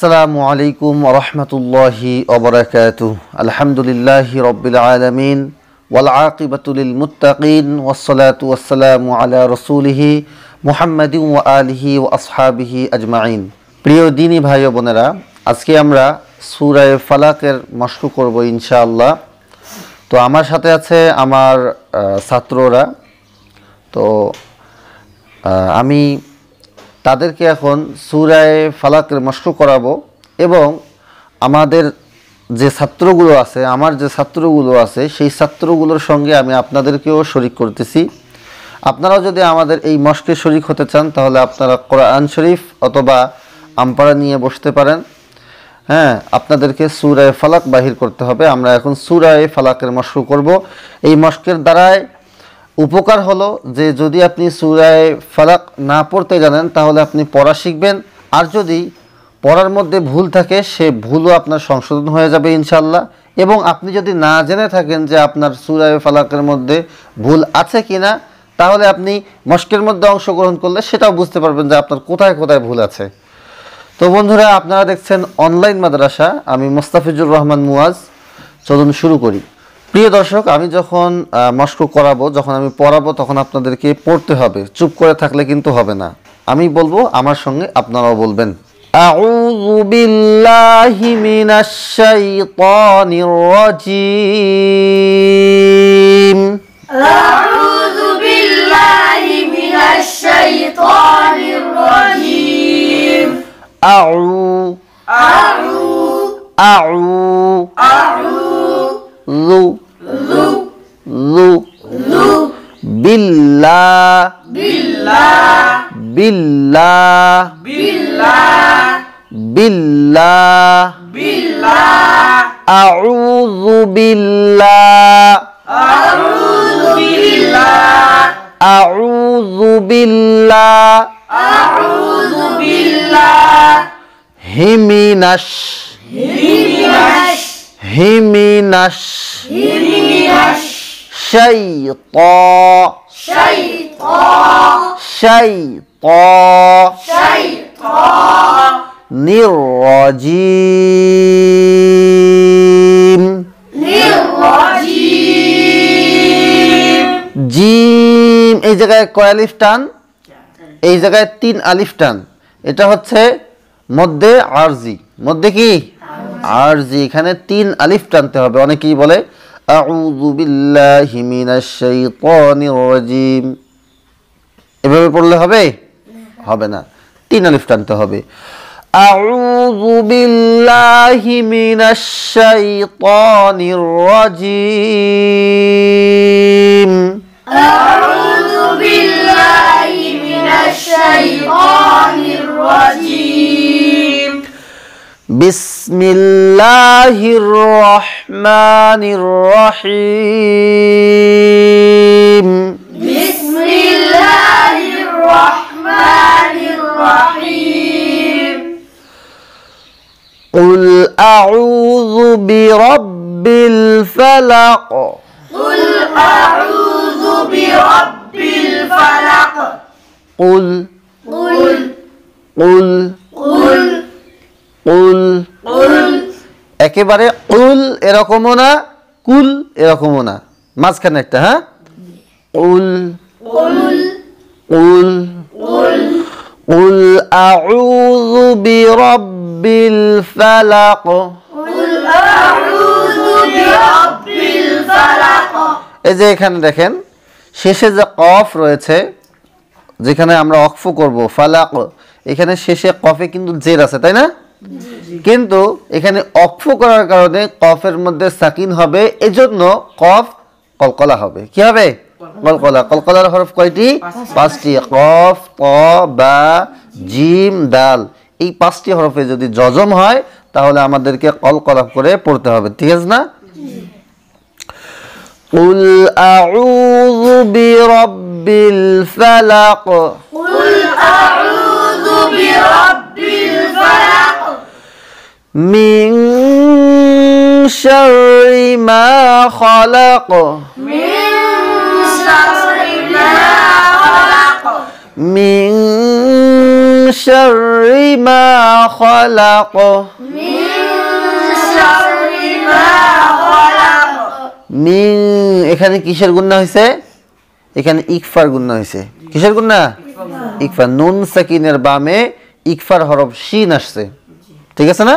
আসসালামু আলাইকুম রহমতুল্লাহি অবরাকাত আলহামদুলিল্লাহি রবিল আলমিন ওয়াল আকিবাতুলিল মুতাকিন ওসলাত ওয়াসালামু আলা রসুলিহি মুহাম্মদ আলিহি ও আসহাবিহি আজমাইন প্রিয় দিনী ভাই বোনেরা আজকে আমরা সুরায় ফালাকের মস্কু করব ইনশাআল্লাহ তো আমার সাথে আছে আমার ছাত্ররা তো আমি তাদেরকে এখন সুরায় ফালাকের মস্ক করাবো এবং আমাদের যে ছাত্রগুলো আছে আমার যে ছাত্রগুলো আছে সেই ছাত্রগুলোর সঙ্গে আমি আপনাদেরকেও শরিক করতেছি আপনারাও যদি আমাদের এই মস্কে শরিক হতে চান তাহলে আপনারা কোরআন শরীফ অথবা আমপাড়া নিয়ে বসতে পারেন হ্যাঁ আপনাদেরকে সুরায় ফালাক বাহির করতে হবে আমরা এখন সুরায় ফালাকের মস্ক করব এই মস্কের দ্বারায় উপকার হলো যে যদি আপনি সুরায় ফালাক না পড়তে জানেন তাহলে আপনি পড়া শিখবেন আর যদি পড়ার মধ্যে ভুল থাকে সে ভুলও আপনার সংশোধন হয়ে যাবে ইনশাল্লাহ এবং আপনি যদি না জেনে থাকেন যে আপনার সুরায় ফালাকের মধ্যে ভুল আছে কি না তাহলে আপনি মস্কের মধ্যে অংশগ্রহণ করলে সেটাও বুঝতে পারবেন যে আপনার কোথায় কোথায় ভুল আছে তো বন্ধুরা আপনারা দেখছেন অনলাইন মাদ্রাসা আমি মোস্তাফিজুর রহমান মুয়াজ চলুন শুরু করি প্রিয় দর্শক আমি যখন মস্কো করাবো যখন আমি পড়াবো তখন আপনাদেরকে পড়তে হবে চুপ করে থাকলে কিন্তু হবে না আমি বলবো আমার সঙ্গে আপনারাও বলবেন أعوذ بالله من الشيطان الرجيم أعوذ بالله من الشيطان الرجيم أعو أعو أعو أعو بالله بالله بالله بالله أعوذ بالله أعوذ بالله أعوذ بالله أعوذ بالله همنش همنش همنش همنش شيطا شيطا شيطا شيطا للرجيم للرجيم জিম এই জায়গায় ক আলিফ টান এই জায়গায় তিন আলিফ টান এটা হচ্ছে মধ্যে আরজি মধ্যে কি আরজি এখানে তিন আলিফ টানতে হবে অনেকেই বলে আউযু বিল্লাহি মিনাশ শাইতানির রাজিম এভাবে পড়লে হবে হবে না তিন আলিফ টানতে হবে আউযু বিল্লাহি মিনাশ শাইতানির রাজিম আউযু বিল্লাহি মিনাশ শাইতানির রাজিম بسم الله الرحمن الرحيم بسم الله الرحمن الرحيم قل أعوذ برب الفلق قل أعوذ برب الفلق قل قل قل, قل একেবারে উল এরকমও না কুল এরকমও না মাঝখানে একটা হ্যাঁ উল উল উল আউযু বিরাব্বিল ফালাক উল আউযু বিরাব্বিল ফালাক এই যে এখানে দেখেন শেষে যে কফ রয়েছে যেখানে আমরা অক্ফ করব ফালাক এখানে শেষে কফে কিন্তু জের আছে তাই না কিন্তু এখানে অক্ষ করার কারণে কফের মধ্যে সাকিন হবে এজন্য কফ কলকলা হবে কি হবে কলকলা কলকলার হরফ কয়টি পাঁচটি কফ ক বা জিম দাল এই পাঁচটি হরফে যদি জজম হয় তাহলে আমাদেরকে কলকলা করে পড়তে হবে ঠিক আছে না قل أعوذ برب الفلق قل أعوذ برب من شر ما خلق من شر ما خلق من شر ما خلق এখানে কিসের গুণনা হয়েছে এখানে ইকফার গুণনা হয়েছে কিসের গুণনা ইকফার নুন সাকিনের বামে ইকফার হরফ শিন আসছে ঠিক আছে না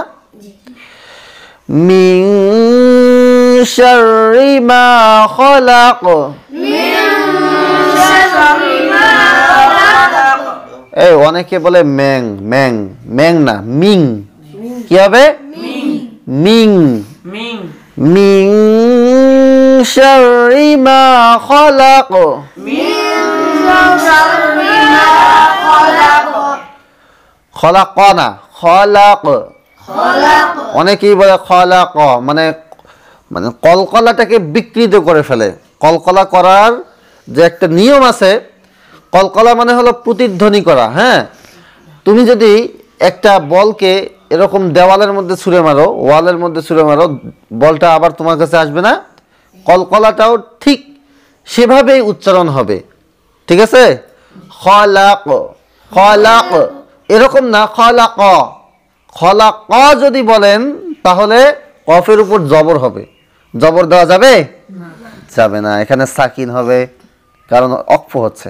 من شر ما خلق من شر ما خلق এই অনেকে বলে ম্যাং ম্যাং ম্যাং না মিং কি হবে মিং মিং মিং শরি মা খলাক খলাক না খলাক অনেকেই বলে ক মানে মানে কলকলাটাকে বিকৃত করে ফেলে কলকলা করার যে একটা নিয়ম আছে কলকলা মানে হলো প্রতিধ্বনি করা হ্যাঁ তুমি যদি একটা বলকে এরকম দেওয়ালের মধ্যে ছুঁড়ে মারো ওয়ালের মধ্যে ছুঁড়ে মারো বলটা আবার তোমার কাছে আসবে না কলকলাটাও ঠিক সেভাবেই উচ্চারণ হবে ঠিক আছে খলাক খলাক এরকম না খলাক খলা ক যদি বলেন তাহলে কফের উপর জবর হবে জবর দেওয়া যাবে যাবে না এখানে সাকিন হবে কারণ অক্ফ হচ্ছে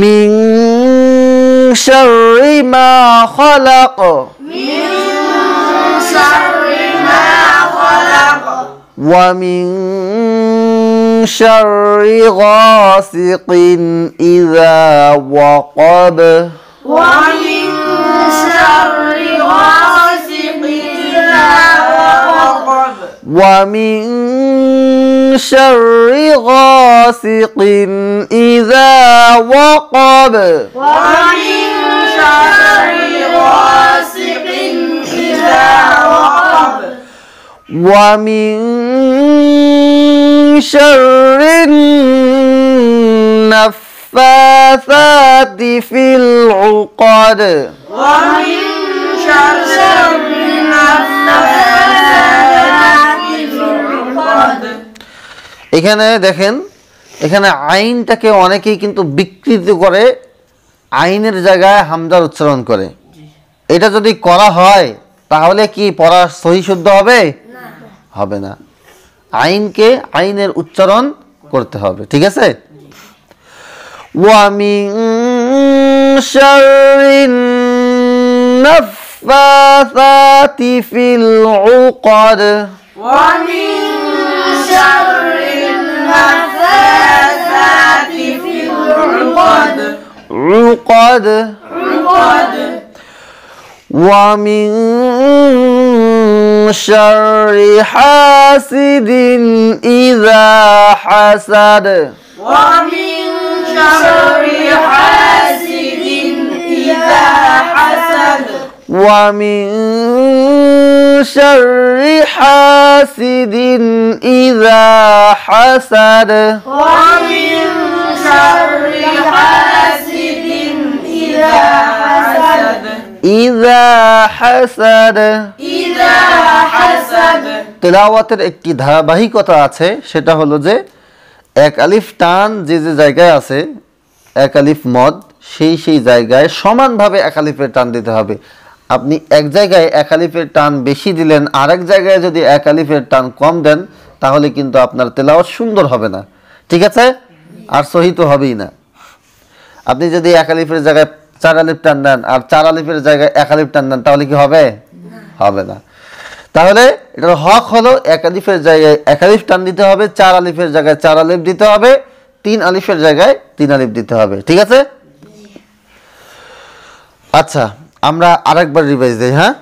মিং শাররি খলাক ওয়া মিং গাসিকিন ইযা ওয়াকাব ওয়া شر غاسق إذا وقب ومن شر غاسق إذا وقب ومن شر غاسق إذا وقب ومن شر النفاثات في العقد এখানে দেখেন এখানে আইনটাকে অনেকেই কিন্তু বিকৃত করে আইনের জায়গায় হামদার উচ্চারণ করে এটা যদি করা হয় তাহলে কি পড়া শুদ্ধ হবে হবে না আইনকে আইনের উচ্চারণ করতে হবে ঠিক আছে ওয়ামিং আমি النفاثات في العقد ومن شر النفاثات في العقد عقد عقد ومن شر حاسد إذا حسد ومن شر حاسد إذا حسد ومن شر حاسد إذا حسد ومن شر حاسد إذا حسد إذا حسد إذا حسد তেলাওয়াতের একটি ধারাবাহিকতা আছে সেটা হলো যে এক আলিফ টান যে যে জায়গায় আছে এক আলিফ মদ সেই সেই জায়গায় সমানভাবে এক আলিফের টান দিতে হবে আপনি এক জায়গায় এক আলিফের টান বেশি দিলেন আরেক জায়গায় যদি এক আলিফের টান কম দেন তাহলে কিন্তু আপনার তেলাওয়াত সুন্দর হবে না ঠিক আছে আর সহি তো হবেই না আপনি যদি এক আলিফের জায়গায় চার আলিফ টান দেন আর চার আলিফের জায়গায় এক আলিফ টান দেন তাহলে কি হবে হবে না তাহলে এটার হক হলো এক আলিফের জায়গায় এক আলিফ টান দিতে হবে চার আলিফের জায়গায় চার আলিফ দিতে হবে তিন আলিফের জায়গায় তিন আলিফ দিতে হবে ঠিক আছে আচ্ছা আমরা আরেকবার রিভাইজ দিই হ্যাঁ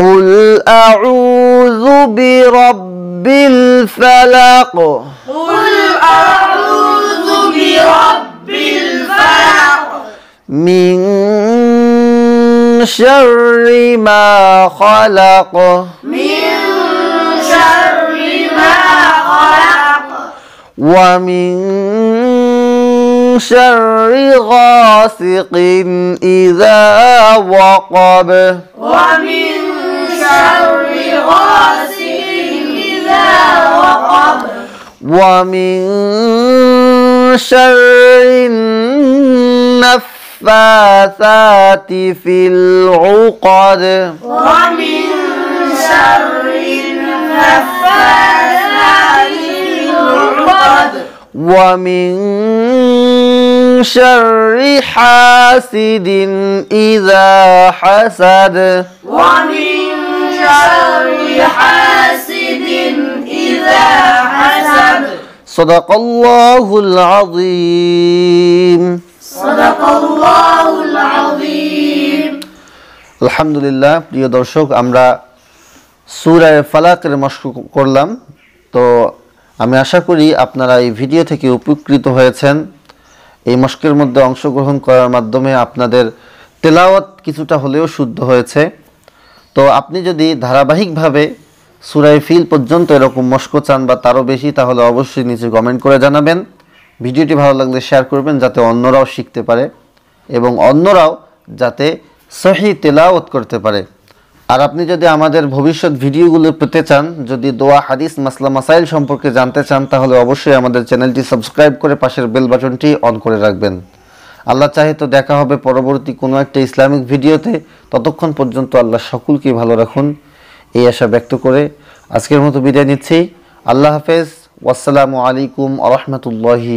قل أعوذ برب الفلق قل أعوذ برب الفلق من شر ما خلق من شر ما خلق ومن شر غاسق إذا وقب ومن شر غاسق إذا وقب ومن شر النفاثات في العقد ومن شر النفاثات في العقد ومن شر حاسد إذا حسد ومن شر حاسد إذا حسد صدق الله العظيم صدق الله العظيم لله يا দর্শক আমরা সুরায় ফালাকের মস্ক করলাম তো আমি আশা করি আপনারা এই ভিডিও থেকে উপকৃত হয়েছেন এই মস্কের মধ্যে অংশগ্রহণ করার মাধ্যমে আপনাদের তেলাওয়াত কিছুটা হলেও শুদ্ধ হয়েছে তো আপনি যদি ধারাবাহিকভাবে সুরাই ফিল পর্যন্ত এরকম মস্ক চান বা তারও বেশি তাহলে অবশ্যই নিচে কমেন্ট করে জানাবেন ভিডিওটি ভালো লাগলে শেয়ার করবেন যাতে অন্যরাও শিখতে পারে এবং অন্যরাও যাতে সহি তেলাওয়াত করতে পারে আর আপনি যদি আমাদের ভবিষ্যৎ ভিডিওগুলো পেতে চান যদি দোয়া হাদিস মাসলা মাসাইল সম্পর্কে জানতে চান তাহলে অবশ্যই আমাদের চ্যানেলটি সাবস্ক্রাইব করে পাশের বেল বাটনটি অন করে রাখবেন আল্লাহ চাহে তো দেখা হবে পরবর্তী কোনো একটা ইসলামিক ভিডিওতে ততক্ষণ পর্যন্ত আল্লাহ সকলকে ভালো রাখুন এই আশা ব্যক্ত করে আজকের মতো বিদায় নিচ্ছি আল্লাহ হাফেজ ওয়াসালামু আলাইকুম আ রহমতুল্লাহি